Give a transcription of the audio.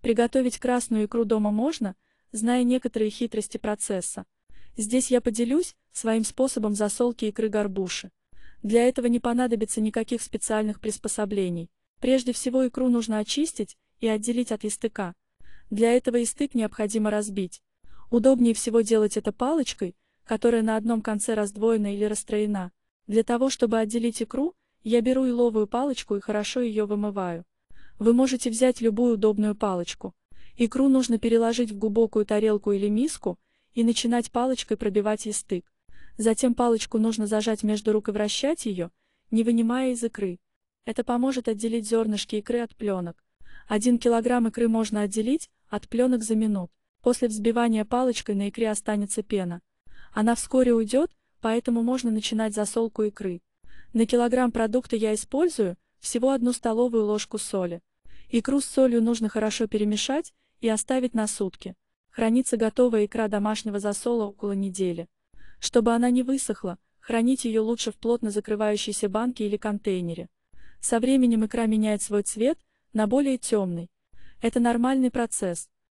Приготовить красную икру дома можно, зная некоторые хитрости процесса. Здесь я поделюсь своим способом засолки икры горбуши. Для этого не понадобится никаких специальных приспособлений. Прежде всего икру нужно очистить и отделить от ястыка. Для этого ястык необходимо разбить. Удобнее всего делать это палочкой, которая на одном конце раздвоена или расстроена. Для того, чтобы отделить икру, я беру иловую палочку и хорошо ее вымываю. Вы можете взять любую удобную палочку. Икру нужно переложить в глубокую тарелку или миску и начинать палочкой пробивать ей стык. Затем палочку нужно зажать между рук и вращать ее, не вынимая из икры. Это поможет отделить зернышки икры от пленок. 1 килограмм икры можно отделить от пленок за минут. После взбивания палочкой на икре останется пена. Она вскоре уйдет, поэтому можно начинать засолку икры. На килограмм продукта я использую всего одну столовую ложку соли. Икру с солью нужно хорошо перемешать и оставить на сутки. Хранится готовая икра домашнего засола около недели. Чтобы она не высохла, хранить ее лучше в плотно закрывающейся банке или контейнере. Со временем икра меняет свой цвет на более темный. Это нормальный процесс.